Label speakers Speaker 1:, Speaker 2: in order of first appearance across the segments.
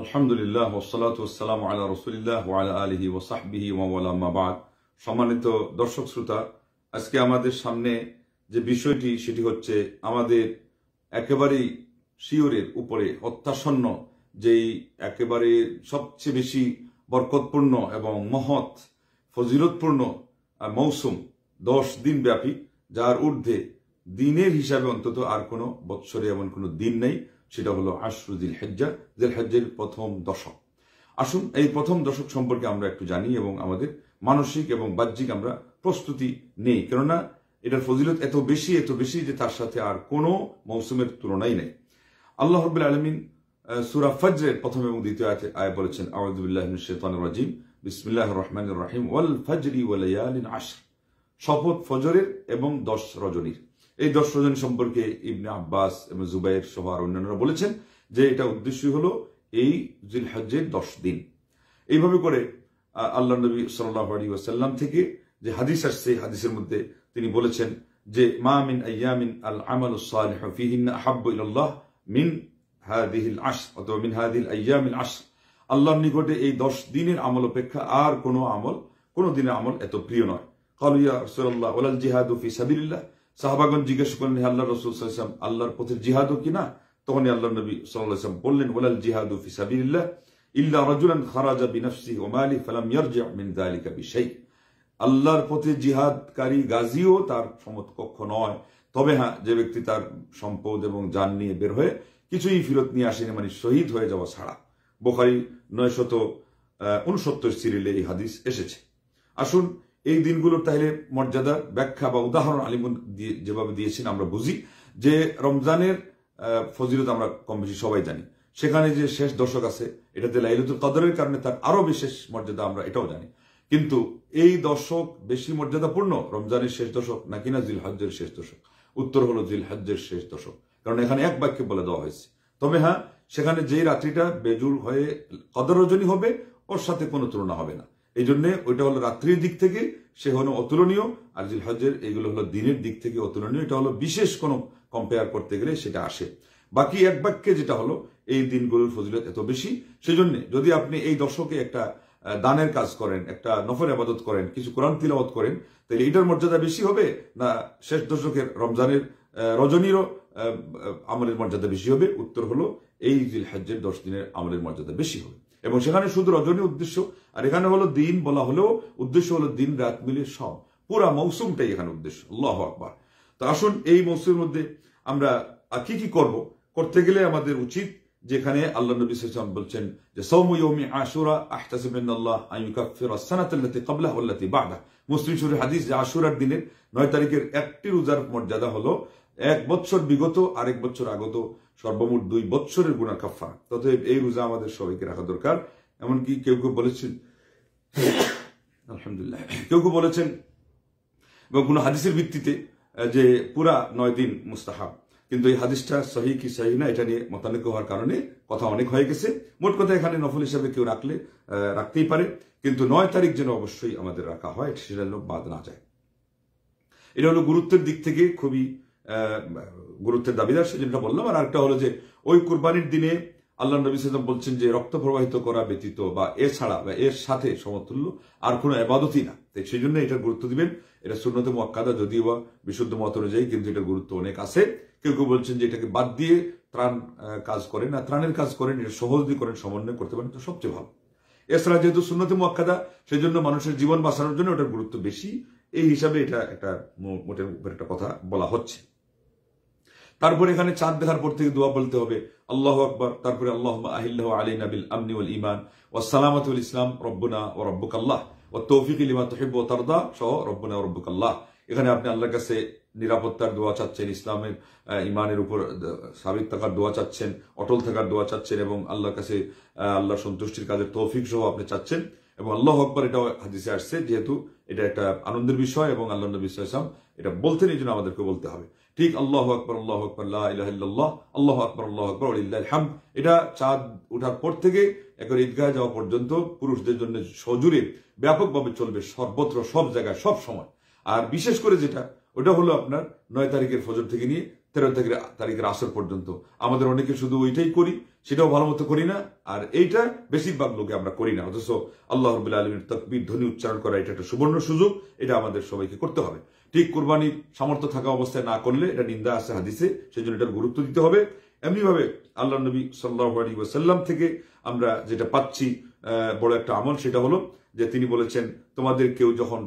Speaker 1: আলহামদুলিল্লাহ ওসলাত ওসালাম আলা রসুলিল্লাহ আলা আলহি ওসাহবিহি ওয়ালাম্মাবাদ সম্মানিত দর্শক শ্রোতা আজকে আমাদের সামনে যে বিষয়টি সেটি হচ্ছে আমাদের একেবারেই শিওরের উপরে অত্যাসন্ন যেই একেবারে সবচেয়ে বেশি বরকতপূর্ণ এবং মহৎ ফজিলতপূর্ণ মৌসুম দশ দিন ব্যাপী যার ঊর্ধ্বে দিনের হিসাবে অন্তত আর কোনো বৎসরে এমন কোনো দিন নেই সেটা হলো আশরুদ্দিল হেজ্জা জেল হেজ্জের প্রথম দশক আসুন এই প্রথম দশক সম্পর্কে আমরা একটু জানি এবং আমাদের মানসিক এবং বাহ্যিক আমরা প্রস্তুতি নেই কেননা এটার ফজিলত এত বেশি এত বেশি যে তার সাথে আর কোনো মৌসুমের তুলনাই নেই আল্লাহ হব আলমিন সুরা ফজরের প্রথম এবং দ্বিতীয় আয়তে আয় বলেছেন আওয়াজুল্লাহ শেতান রাজিম বিসমিল্লাহ রহমান রাহিম ওয়াল ফজরি ওয়ালাইয়ালিন আশ শপথ ফজরের এবং দশ রজনীর এই দশ রজনী সম্পর্কে ইবনে আব্বাস এবং জুবাইর সহ আর অন্যান্যরা বলেছেন যে এটা উদ্দেশ্য হলো এই জিল হজ্জের দশ দিন এইভাবে করে আল্লাহ নবী সাল্লাহ আলী ওয়াসাল্লাম থেকে যে হাদিস আসছে হাদিসের মধ্যে তিনি বলেছেন যে মা মিন আয়ামিন আল আমাল সালিহ ফিহিন্না হাব্বু ইল্লাহ মিন হাদিহিল আস অথবা মিন হাদিল আয়ামিল আস আল্লাহর নিকটে এই দশ দিনের আমল অপেক্ষা আর কোনো আমল কোনো দিনের আমল এত প্রিয় নয় কালু সাল্লাহ রাসূলুল্লাহ ওয়াল জিহাদু ফি সাবিলিল্লাহ সাহাবাগন জিজ্ঞাসা করলেন আল্লাহ রসুল আল্লাহর পথের জিহাদও কিনা তখন আল্লাহ নবী সাল্লাম বললেন ওলাল জিহাদু ফিসাবিল্লাহ ইল্লা রাজুলান খারাজা বিনাফসি ওমালি ফালাম ইয়ারজা মিন বিশাই আল্লাহর পথে জিহাদকারী গাজীও তার সমতকক্ষ নয় তবে হ্যাঁ যে ব্যক্তি তার সম্পদ এবং যান নিয়ে বের হয়ে কিছুই ফিরত নিয়ে আসেনি মানে শহীদ হয়ে যাওয়া ছাড়া বোখারি নয়শত উনসত্তর সিরিলে এই হাদিস এসেছে আসুন এই দিনগুলোর তাহলে মর্যাদা ব্যাখ্যা বা উদাহরণ আলিমুন যেভাবে দিয়েছেন আমরা বুঝি যে রমজানের ফজিলত আমরা কম বেশি সবাই জানি সেখানে যে শেষ দশক আছে এটাতে লাইলুতুল কদরের কারণে তার আরো বিশেষ মর্যাদা আমরা এটাও জানি কিন্তু এই দশক বেশি মর্যাদাপূর্ণ রমজানের শেষ দশক নাকি না জিল হজ্জের শেষ দশক উত্তর হলো জিল হজ্জের শেষ দশক কারণ এখানে এক বাক্যে বলে দেওয়া হয়েছে তবে হ্যাঁ সেখানে যেই রাত্রিটা বেজুর হয়ে কদরজনী হবে ওর সাথে কোনো তুলনা হবে না এই জন্য ওইটা হলো রাত্রির দিক থেকে সে হলো অতুলনীয় আর জিল হজের এইগুলো হলো দিনের দিক থেকে অতুলনীয় এটা হলো বিশেষ কোনো কম্পেয়ার করতে গেলে সেটা আসে বাকি এক বাক্যে যেটা হলো এই দিনগুলোর ফজিলত এত বেশি সেজন্য যদি আপনি এই দশকে একটা দানের কাজ করেন একটা নফর আবাদত করেন কিছু কোরআন তিলাবত করেন তাহলে এটার মর্যাদা বেশি হবে না শেষ দশকের রমজানের রজনীরও আমলের মর্যাদা বেশি হবে উত্তর হলো এই জিল হজের দশ দিনের আমলের মর্যাদা বেশি হবে এবং সেখানে শুধু রজনী উদ্দেশ্য আর এখানে হলো দিন বলা হলেও উদ্দেশ্য হলো দিন রাত মিলে সব পুরা মৌসুমটাই এখানে উদ্দেশ্য আল্লাহ আকবর তো আসুন এই মৌসুমের মধ্যে আমরা কি কি করব করতে গেলে আমাদের উচিত যেখানে আল্লাহ নবী সাল্লাম বলছেন যে সৌমি ইয়ৌমি আশুরা আহতাসিবিন আল্লাহ আয়ুকাফির সানাতাল্লাতি কাবলাহ আল্লাতি বাগদা মুসলিম শরীর হাদিস যে আশুরার দিনের নয় তারিখের একটি রোজার মর্যাদা হলো এক বছর বিগত আর এক বছর আগত সর্বমোট দুই বছরের গুণা কাফা তথা এই রোজা আমাদের সবাইকে রাখা দরকার এমনকি কেউ কেউ বলেছেন আলহামদুলিল্লাহ কেউ কেউ বলেছেন এবং কোনো হাদিসের ভিত্তিতে যে পুরা নয় দিন মুস্তাহাব কিন্তু এই হাদিসটা সহি কি সহি না এটা নিয়ে মতানৈক্য হওয়ার কারণে কথা অনেক হয়ে গেছে মোট কথা এখানে নফল হিসাবে কেউ রাখলে রাখতেই পারে কিন্তু নয় তারিখ যেন অবশ্যই আমাদের রাখা হয় সেটা যেন বাদ না যায় এটা হলো গুরুত্বের দিক থেকে খুবই গুরুত্বের দাবিদার সেজন্য বললাম আর একটা হলো যে ওই কুরবানির দিনে আল্লাহ নবী সাল্লাম বলছেন যে রক্ত প্রবাহিত করা ব্যতীত বা এছাড়া বা এর সাথে সমতুল্য আর কোনো আবাদতই না তাই সেই জন্য এটা গুরুত্ব দিবেন এটা সুন্নতে মক্কাদা যদিও বা বিশুদ্ধ মত অনুযায়ী কিন্তু এটা গুরুত্ব অনেক আছে কেউ কেউ বলছেন যে এটাকে বাদ দিয়ে ত্রাণ কাজ করেন না ত্রাণের কাজ করেন এটা সহজ দিয়ে করেন সমন্বয় করতে পারেন তো সবচেয়ে ভালো এছাড়া যেহেতু সুন্নতি মোয়াক্কাদা সেই জন্য মানুষের জীবন বাঁচানোর জন্য ওটার গুরুত্ব বেশি এই হিসাবে এটা একটা মোটের উপর একটা কথা বলা হচ্ছে তারপর এখানে চাঁদ দেখার পর থেকে দোয়া বলতে হবে আল্লাহ আকবর তারপরে আল্লাহ আহিল্লাহ আলী নাবিল আমনি উল ইমান ও সালামতুল ইসলাম রব্বনা ও রব্বুকাল্লাহ ও তৌফিক ইলিমা তহিব ও তারদা সহ রব্বনা ও রব্বুকাল্লাহ এখানে আপনি আল্লাহর কাছে নিরাপত্তার দোয়া চাচ্ছেন ইসলামের ইমানের উপর সাবিত থাকার দোয়া চাচ্ছেন অটল থাকার দোয়া চাচ্ছেন এবং আল্লাহর কাছে আল্লাহ সন্তুষ্টির কাজের তৌফিক সহ আপনি চাচ্ছেন এবং আল্লাহ আকবর এটাও হাদিসে আসছে যেহেতু এটা একটা আনন্দের বিষয় এবং আল্লাহ নবী ইসলাম এটা বলতে এই জন্য আমাদেরকে বলতে হবে ঠিক আল্লাহ আকবর আল্লাহ আকবর আল্লাহ আল্লাহ আকবর আল্লাহ আকবর হাম এটা চাঁদ ওঠার পর থেকে একবার ঈদগাহ যাওয়া পর্যন্ত পুরুষদের জন্য সজুরে ব্যাপকভাবে চলবে সর্বত্র সব জায়গায় সব সময় আর বিশেষ করে যেটা ওটা হলো আপনার নয় তারিখের ফজর থেকে নিয়ে তেরো তারিখের তারিখের আসর পর্যন্ত আমাদের অনেকে শুধু ওইটাই করি সেটাও ভালো মতো করি না আর এইটা বেশিরভাগ লোকে আমরা করি না অথচ আল্লাহ রবিল আলমীর তকবির ধ্বনি উচ্চারণ করা এটা একটা সুবর্ণ সুযোগ এটা আমাদের সবাইকে করতে হবে ঠিক কোরবানির সামর্থ্য থাকা অবস্থায় না করলে এটা নিন্দা আসে হাদিসে সেই জন্য এটার গুরুত্ব দিতে হবে এমনিভাবে আল্লাহ নবী সাল্লাহ আলী ওয়াসাল্লাম থেকে আমরা যেটা পাচ্ছি বড় একটা আমল সেটা হলো যে তিনি বলেছেন তোমাদের কেউ যখন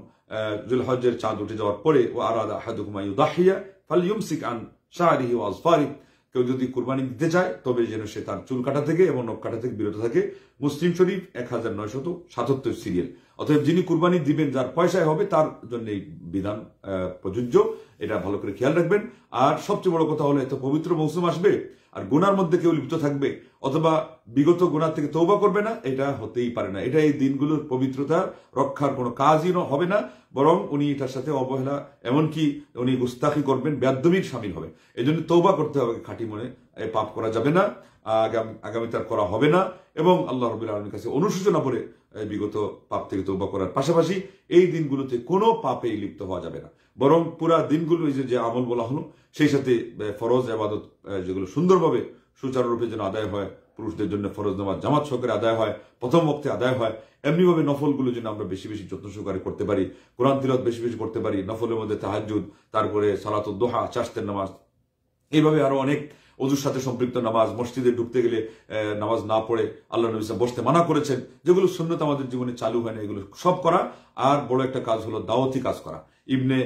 Speaker 1: জুলহজের চাঁদ উঠে যাওয়ার পরে ও আরাদা হাদুকুমায়ু দাহিয়া ফাল ইউমসিক আন শাহরিহি ও আজফারি কেউ যদি কুরবানি দিতে চায় তবে যেন সে তার চুল কাটা থেকে এবং নখ কাটা থেকে বিরত থাকে মুসলিম শরীফ এক হাজার নয়শত সাতাত্তর সিরিয়াল অতএব যিনি কুরবানি দিবেন যার পয়সায় হবে তার জন্য এই বিধান প্রযোজ্য এটা ভালো করে খেয়াল রাখবেন আর সবচেয়ে বড় কথা হলো এত পবিত্র মৌসুম আসবে আর গুনার মধ্যে কেউ লিপ্ত থাকবে অথবা বিগত গুনার থেকে তৌবা করবে না এটা হতেই পারে না এটা এই দিনগুলোর পবিত্রতা রক্ষার কোনো কাজই হবে না বরং উনি এটার সাথে অবহেলা এমনকি উনি গুস্তাখি করবেন ব্যাধমির সামিল হবে এজন্য তৌবা করতে হবে খাঁটি মনে এই পাপ করা যাবে না আগামী তার করা হবে না এবং আল্লাহ রবিল আলমীর কাছে অনুশোচনা করে বিগত পাপ থেকে তৌবা করার পাশাপাশি এই দিনগুলোতে কোনো পাপে লিপ্ত হওয়া যাবে না বরং পুরা দিনগুলো যে আমল বলা হলো সেই সাথে ফরজ আবাদত যেগুলো সুন্দরভাবে সুচারুরূপে যেন আদায় হয় পুরুষদের জন্য ফরজ নামাজ জামাত সহকারে আদায় হয় প্রথম বক্তে আদায় হয় এমনিভাবে নফলগুলো যেন আমরা বেশি বেশি যত্ন সহকারে করতে পারি কোরআন তিরত বেশি বেশি করতে পারি নফলের মধ্যে তাহাজুদ তারপরে সালাত দোহা চাষতের নামাজ এইভাবে আরো অনেক অজুর সাথে সম্পৃক্ত নামাজ মসজিদে ঢুকতে গেলে নামাজ না পড়ে আল্লাহ নবী বসতে মানা করেছেন যেগুলো শূন্যতা আমাদের জীবনে চালু হয় না এগুলো সব করা আর বড় একটা কাজ হলো দাওয়াতি কাজ করা ইবনে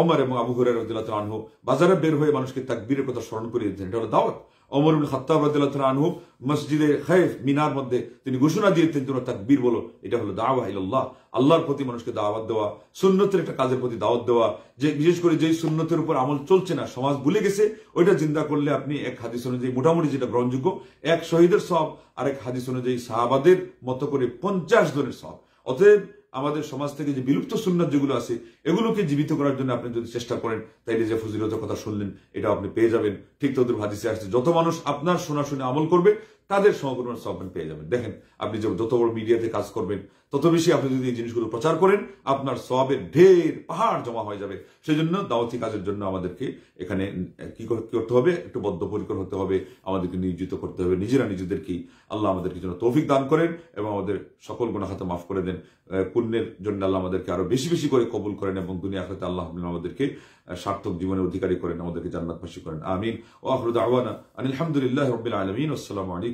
Speaker 1: অমর এবং আবু হুরার আনহু বাজারে বের হয়ে মানুষকে তাকবীরের কথা স্মরণ করিয়ে দিয়েছেন এটা হলো দাওয়াত অমরুল খত্তাব রাজিল্লাহ আনহু মসজিদে হেফ মিনার মধ্যে তিনি ঘোষণা দিয়েছেন তোমরা তাকবীর বলো এটা হলো দাওয়া আল্লাহ আল্লাহর প্রতি মানুষকে দাওয়াত দেওয়া সুন্নতের একটা কাজের প্রতি দাওয়াত দেওয়া যে বিশেষ করে যেই সুন্নতের উপর আমল চলছে না সমাজ ভুলে গেছে ওইটা চিন্তা করলে আপনি এক হাদিস অনুযায়ী মোটামুটি যেটা গ্রহণযোগ্য এক শহীদের সব আর এক হাদিস অনুযায়ী শাহাবাদের মতো করে পঞ্চাশ জনের সব অতএব আমাদের সমাজ থেকে যে বিলুপ্ত সুন্নাত যেগুলো আছে এগুলোকে জীবিত করার জন্য আপনি যদি চেষ্টা করেন তাইলে যে ফজিলতের কথা শুনলেন এটা আপনি পেয়ে যাবেন ঠিক তদুর ভাজিসে আসছে যত মানুষ আপনার শোনা শুনে আমল করবে তাদের সমগ্র সম্মান পেয়ে যাবেন দেখেন আপনি যখন যত বড় মিডিয়াতে কাজ করবেন তত বেশি আপনি যদি এই জিনিসগুলো প্রচার করেন আপনার সবের ঢের পাহাড় জমা হয়ে যাবে সেই জন্য দাওয়াতি কাজের জন্য আমাদেরকে এখানে কি করতে হবে একটু বদ্ধপরিকর হতে হবে আমাদেরকে নিয়োজিত করতে হবে নিজেরা নিজেদেরকেই আল্লাহ আমাদেরকে যেন তৌফিক দান করেন এবং আমাদের সকল গুণাখাতে মাফ করে দেন পুণ্যের জন্য আল্লাহ আমাদেরকে আরো বেশি বেশি করে কবুল করেন এবং দুনিয়া খাতে আল্লাহ আমাদেরকে সার্থক জীবনের অধিকারী করেন আমাদেরকে জান্নাতবাসী করেন আমিন ও আহরুদ আওয়ানা আলহামদুলিল্লাহ রবিল আলমিন আসসালামু আলাইকুম